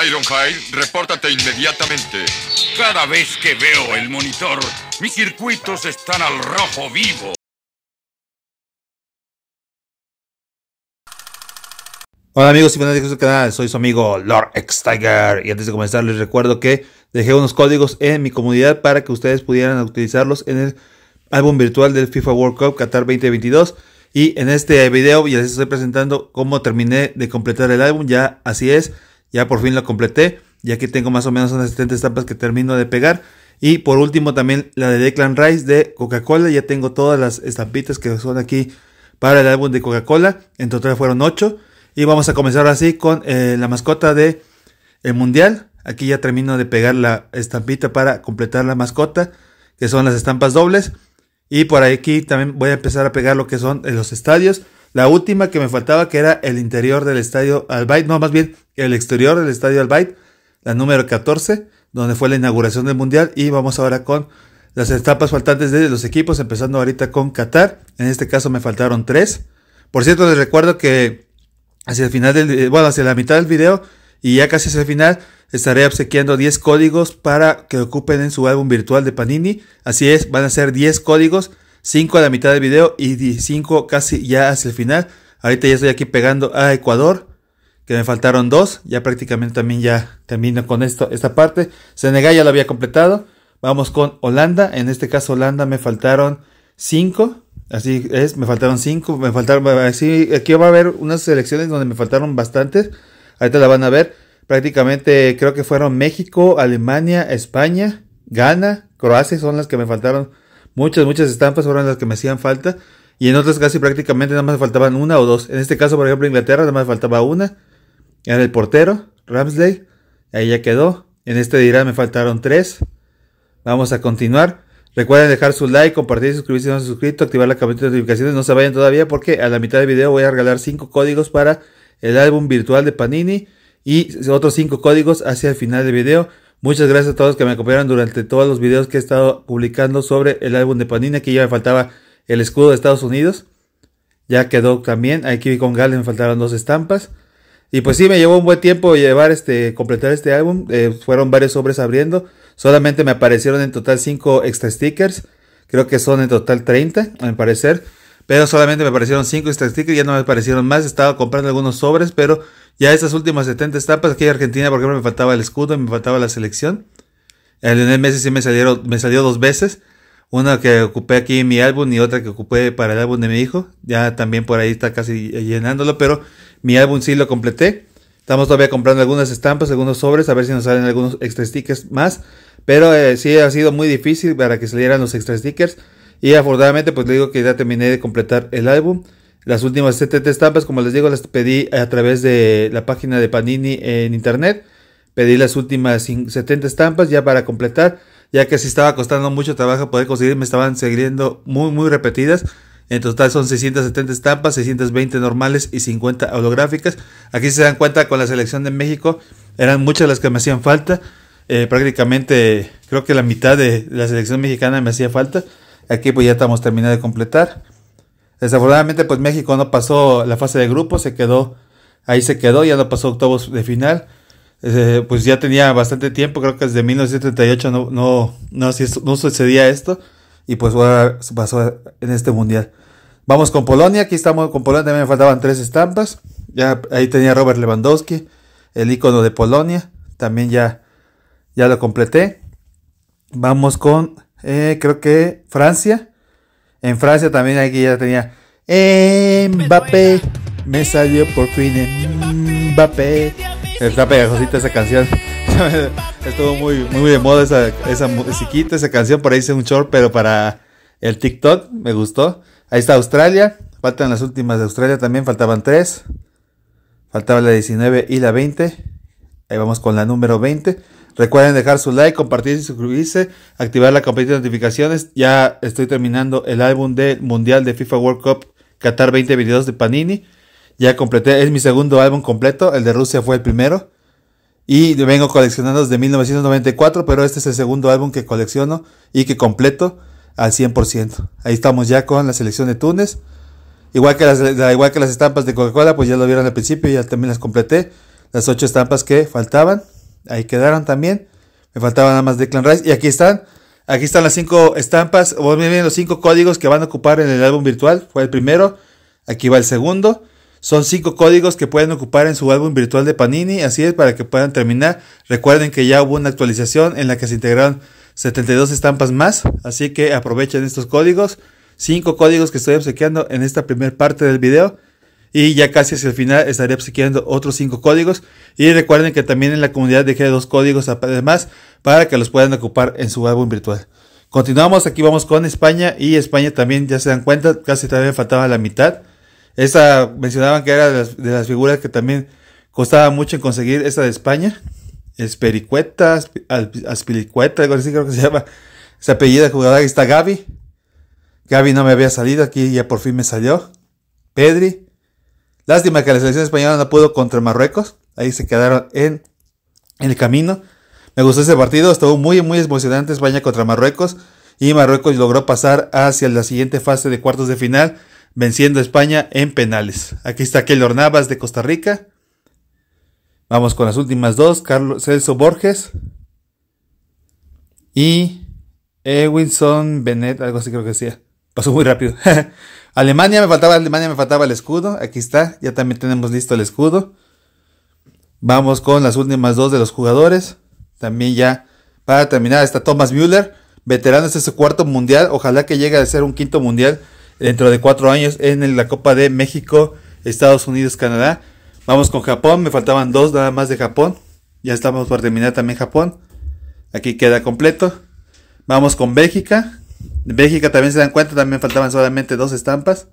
Ironhide, repórtate inmediatamente. Cada vez que veo el monitor, mis circuitos están al rojo vivo. Hola amigos y fanáticos del canal, soy su amigo Lord X Tiger y antes de comenzar les recuerdo que dejé unos códigos en mi comunidad para que ustedes pudieran utilizarlos en el álbum virtual del FIFA World Cup Qatar 2022 y en este video ya les estoy presentando cómo terminé de completar el álbum, ya así es, ya por fin lo completé, ya que tengo más o menos unas 70 estampas que termino de pegar y por último también la de Declan Rice de Coca-Cola, ya tengo todas las estampitas que son aquí para el álbum de Coca-Cola, en total fueron 8 y vamos a comenzar así con eh, la mascota de el mundial. Aquí ya termino de pegar la estampita para completar la mascota, que son las estampas dobles. Y por aquí también voy a empezar a pegar lo que son eh, los estadios. La última que me faltaba, que era el interior del estadio Albaid, no, más bien el exterior del estadio Albaid, la número 14, donde fue la inauguración del Mundial. Y vamos ahora con las estampas faltantes de los equipos, empezando ahorita con Qatar. En este caso me faltaron tres. Por cierto, les recuerdo que hacia el final del, eh, bueno, hacia la mitad del video y ya casi hacia el final estaré obsequiando 10 códigos para que ocupen en su álbum virtual de Panini. Así es, van a ser 10 códigos, 5 a la mitad del video y 5 casi ya hacia el final. Ahorita ya estoy aquí pegando a Ecuador, que me faltaron 2. Ya prácticamente también ya termino con esto, esta parte. Senegal ya lo había completado. Vamos con Holanda. En este caso Holanda me faltaron 5. Así es, me faltaron cinco, me faltaron, así, aquí va a haber unas selecciones donde me faltaron bastantes, ahorita la van a ver, prácticamente creo que fueron México, Alemania, España, Ghana, Croacia, son las que me faltaron, muchas, muchas estampas fueron las que me hacían falta, y en otras casi prácticamente nada más me faltaban una o dos, en este caso por ejemplo Inglaterra nada más faltaba una, era el portero, Ramsley, ahí ya quedó, en este dirá me faltaron tres, vamos a continuar. Recuerden dejar su like, compartir, suscribirse si no se han suscrito, activar la campanita de notificaciones. No se vayan todavía porque a la mitad del video voy a regalar 5 códigos para el álbum virtual de Panini y otros 5 códigos hacia el final del video. Muchas gracias a todos los que me acompañaron durante todos los videos que he estado publicando sobre el álbum de Panini. Aquí ya me faltaba el escudo de Estados Unidos. Ya quedó también. Aquí con Galen me faltaron dos estampas. Y pues sí, me llevó un buen tiempo llevar este, completar este álbum. Eh, fueron varios sobres abriendo. Solamente me aparecieron en total 5 extra stickers. Creo que son en total 30, Al parecer. Pero solamente me aparecieron 5 extra stickers, ya no me aparecieron más. Estaba comprando algunos sobres, pero ya estas últimas 70 estampas aquí en Argentina, por ejemplo, me faltaba el escudo me faltaba la selección. El Lionel Messi sí me, salieron, me salió dos veces. Una que ocupé aquí en mi álbum y otra que ocupé para el álbum de mi hijo. Ya también por ahí está casi llenándolo, pero mi álbum sí lo completé. Estamos todavía comprando algunas estampas, algunos sobres, a ver si nos salen algunos extra stickers más. Pero eh, sí ha sido muy difícil para que salieran los extra stickers. Y afortunadamente, pues le digo que ya terminé de completar el álbum. Las últimas 70 estampas, como les digo, las pedí a través de la página de Panini en internet. Pedí las últimas 70 estampas ya para completar, ya que si estaba costando mucho trabajo poder conseguir, me estaban seguiendo muy, muy repetidas. En total son 670 estampas, 620 normales y 50 holográficas. Aquí se dan cuenta con la selección de México, eran muchas las que me hacían falta. Eh, prácticamente creo que la mitad de la selección mexicana me hacía falta. Aquí pues ya estamos terminando de completar. Desafortunadamente pues México no pasó la fase de grupo, se quedó, ahí se quedó, ya no pasó octavos de final. Eh, pues ya tenía bastante tiempo, creo que desde 1938 no, no, sucedía esto. Y pues ahora se pasó en este mundial. Vamos con Polonia, aquí estamos con Polonia, también me faltaban tres estampas. Ya ahí tenía Robert Lewandowski, el ícono de Polonia. También ya ya lo completé. Vamos con, eh, creo que Francia. En Francia también aquí ya tenía eh, Mbappé. Me salió por fin Mbappé. Está pegajosita esa canción. Estuvo muy, muy de moda esa, esa musiquita, esa canción. Por ahí hice un short, pero para el TikTok me gustó. Ahí está Australia. Faltan las últimas de Australia también. Faltaban tres. Faltaba la 19 y la 20. Ahí vamos con la número 20. Recuerden dejar su like, compartir y suscribirse, activar la campanita de notificaciones. Ya estoy terminando el álbum del Mundial de FIFA World Cup Qatar 2022 de Panini. Ya completé, es mi segundo álbum completo, el de Rusia fue el primero. Y vengo coleccionando desde 1994, pero este es el segundo álbum que colecciono y que completo al 100%. Ahí estamos ya con la selección de Túnez. Igual que las, igual que las estampas de Coca-Cola, pues ya lo vieron al principio, ya también las completé. Las ocho estampas que faltaban. Ahí quedaron también. Me faltaba nada más de Clan Rice. Y aquí están. Aquí están las cinco estampas. O bien los cinco códigos que van a ocupar en el álbum virtual. Fue el primero. Aquí va el segundo. Son cinco códigos que pueden ocupar en su álbum virtual de Panini, así es, para que puedan terminar. Recuerden que ya hubo una actualización en la que se integraron 72 estampas más, así que aprovechen estos códigos. Cinco códigos que estoy obsequiando en esta primera parte del video. Y ya casi hacia el final estaré obsequiando pues, otros cinco códigos. Y recuerden que también en la comunidad dejé dos códigos además para que los puedan ocupar en su álbum virtual. Continuamos, aquí vamos con España y España también ya se dan cuenta, casi todavía faltaba la mitad. Esta mencionaban que era de las, figuras que también costaba mucho en conseguir, esa de España. Espericueta, Aspilicueta, algo así creo que se llama. Se apellida jugada está Gaby. Gaby no me había salido, aquí ya por fin me salió. Pedri. Lástima que la selección española no pudo contra Marruecos. Ahí se quedaron en, el camino. Me gustó ese partido, estuvo muy, muy emocionante España contra Marruecos. Y Marruecos logró pasar hacia la siguiente fase de cuartos de final, venciendo a España en penales. Aquí está Keylor Navas de Costa Rica. Vamos con las últimas dos: Carlos Celso Borges y Ewinson Bennett, algo así creo que decía. Pasó muy rápido. Alemania me faltaba, Alemania me faltaba el escudo. Aquí está, ya también tenemos listo el escudo. Vamos con las últimas dos de los jugadores. También ya para terminar está Thomas Müller, veterano, este su cuarto mundial. Ojalá que llegue a ser un quinto mundial dentro de cuatro años en la Copa de México, Estados Unidos, Canadá. Vamos con Japón, me faltaban dos nada más de Japón. Ya estamos por terminar también Japón. Aquí queda completo. Vamos con Bélgica, en Bélgica también se dan cuenta, también faltaban solamente dos estampas.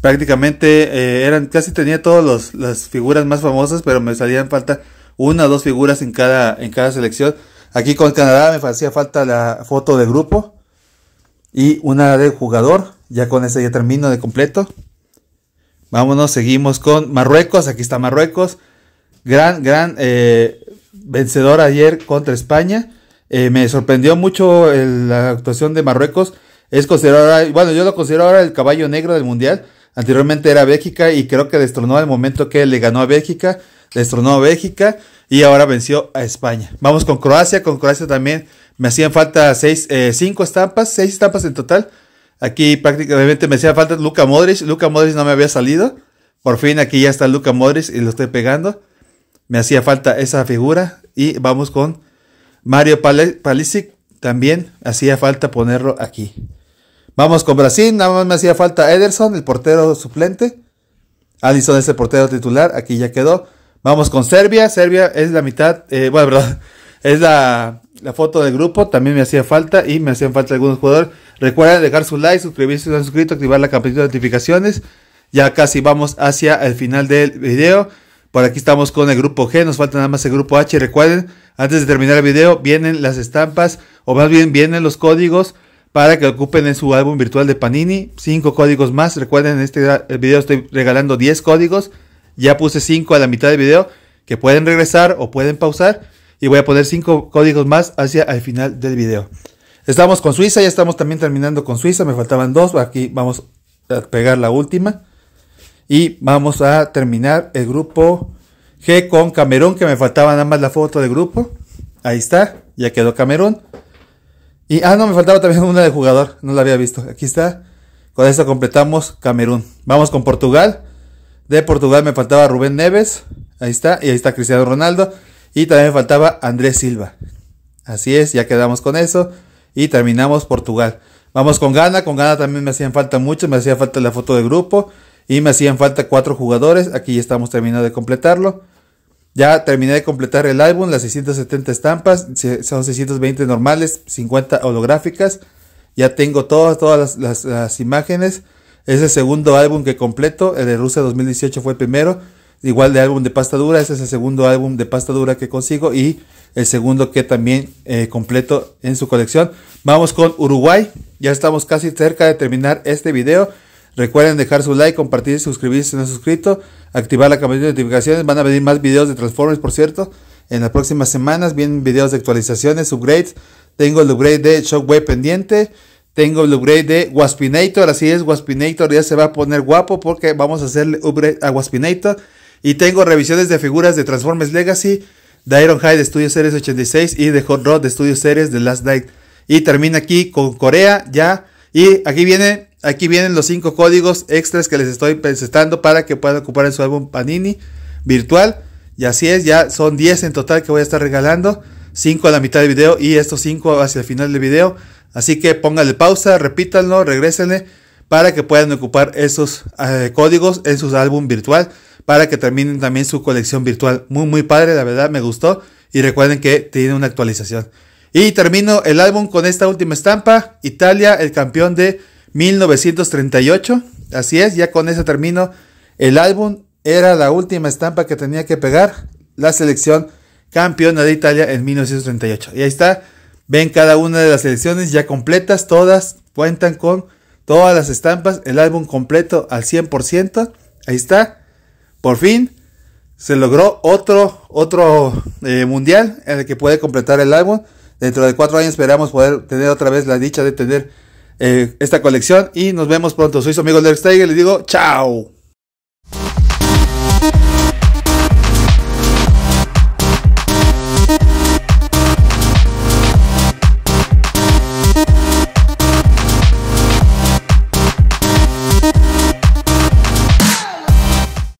Prácticamente eh, eran, casi tenía todas las figuras más famosas, pero me salían falta una o dos figuras en cada, en cada selección. Aquí con Canadá me hacía falta la foto de grupo y una del jugador. Ya con esa ya termino de completo. Vámonos, seguimos con Marruecos. Aquí está Marruecos. Gran, gran eh, vencedor ayer contra España. Eh, me sorprendió mucho la actuación de Marruecos. Es considerada, bueno, yo lo considero ahora el caballo negro del mundial. Anteriormente era Bélgica y creo que destronó al momento que le ganó a Bélgica, destronó a Bélgica y ahora venció a España. Vamos con Croacia, con Croacia también me hacían falta seis, eh, cinco estampas, seis estampas en total. Aquí prácticamente me hacía falta Luca Modric, Luca Modric no me había salido. Por fin aquí ya está Luca Modric y lo estoy pegando. Me hacía falta esa figura y vamos con Mario Palisic también hacía falta ponerlo aquí. Vamos con Brasil, nada más me hacía falta Ederson, el portero suplente. Alisson es el portero titular, aquí ya quedó. Vamos con Serbia, Serbia es la mitad, eh, bueno, perdón, es la, la, foto del grupo, también me hacía falta y me hacían falta algunos jugadores. Recuerden dejar su like, suscribirse si no han suscrito, activar la campanita de notificaciones. Ya casi vamos hacia el final del video. Por aquí estamos con el grupo G, nos falta nada más el grupo H. Recuerden, antes de terminar el video, vienen las estampas, o más bien vienen los códigos para que ocupen en su álbum virtual de Panini. cinco códigos más. Recuerden, en este video estoy regalando 10 códigos. Ya puse 5 a la mitad del video que pueden regresar o pueden pausar. Y voy a poner cinco códigos más hacia el final del video. Estamos con Suiza, ya estamos también terminando con Suiza. Me faltaban dos. Aquí vamos a pegar la última. Y vamos a terminar el grupo G con Camerún, que me faltaba nada más la foto del grupo. Ahí está, ya quedó Camerún. Y, ah, no, me faltaba también una de jugador, no la había visto. Aquí está. Con eso completamos Camerún. Vamos con Portugal. De Portugal me faltaba Rubén Neves. Ahí está. Y ahí está Cristiano Ronaldo. Y también me faltaba Andrés Silva. Así es, ya quedamos con eso. Y terminamos Portugal. Vamos con Ghana. Con Ghana también me hacían falta mucho. Me hacía falta la foto de grupo. Y me hacían falta cuatro jugadores. Aquí ya estamos terminando de completarlo. Ya terminé de completar el álbum, las 670 estampas, son 620 normales, 50 holográficas. Ya tengo todas, todas las, imágenes. Es el segundo álbum que completo, el de Rusia 2018 fue el primero. Igual de álbum de pasta dura, ese es el segundo álbum de pasta dura que consigo y el segundo que también eh, completo en su colección. Vamos con Uruguay, ya estamos casi cerca de terminar este video. Recuerden dejar su like, compartir, suscribirse si no han suscrito, activar la campanita de notificaciones. Van a venir más videos de Transformers, por cierto. En las próximas semanas vienen videos de actualizaciones, upgrades. Tengo el upgrade de Shockwave pendiente. Tengo el upgrade de Waspinator. Así es, Waspinator ya se va a poner guapo porque vamos a hacerle upgrade a Waspinator. Y tengo revisiones de figuras de Transformers Legacy, de Ironhide de Studio Series 86 y de Hot Rod de Studio Series de Last Night. Y termina aquí con Corea ya. Y aquí viene Aquí vienen los cinco códigos extras que les estoy presentando para que puedan ocupar en su álbum Panini virtual. Y así es, ya son 10 en total que voy a estar regalando. 5 a la mitad del video y estos 5 hacia el final del video. Así que pónganle pausa, repítanlo, regrésenle para que puedan ocupar esos eh, códigos en su álbum virtual. Para que terminen también su colección virtual. Muy, muy padre, la verdad, me gustó. Y recuerden que tiene una actualización. Y termino el álbum con esta última estampa. Italia, el campeón de 1938, así es, ya con ese termino. El álbum era la última estampa que tenía que pegar la selección campeona de Italia en 1938. Y ahí está, ven cada una de las selecciones ya completas, todas cuentan con todas las estampas, el álbum completo al 100%. Ahí está, por fin se logró otro, otro eh, mundial en el que puede completar el álbum. Dentro de cuatro años esperamos poder tener otra vez la dicha de tener eh, esta colección y nos vemos pronto. Soy su amigo Lex Tiger, les digo chao.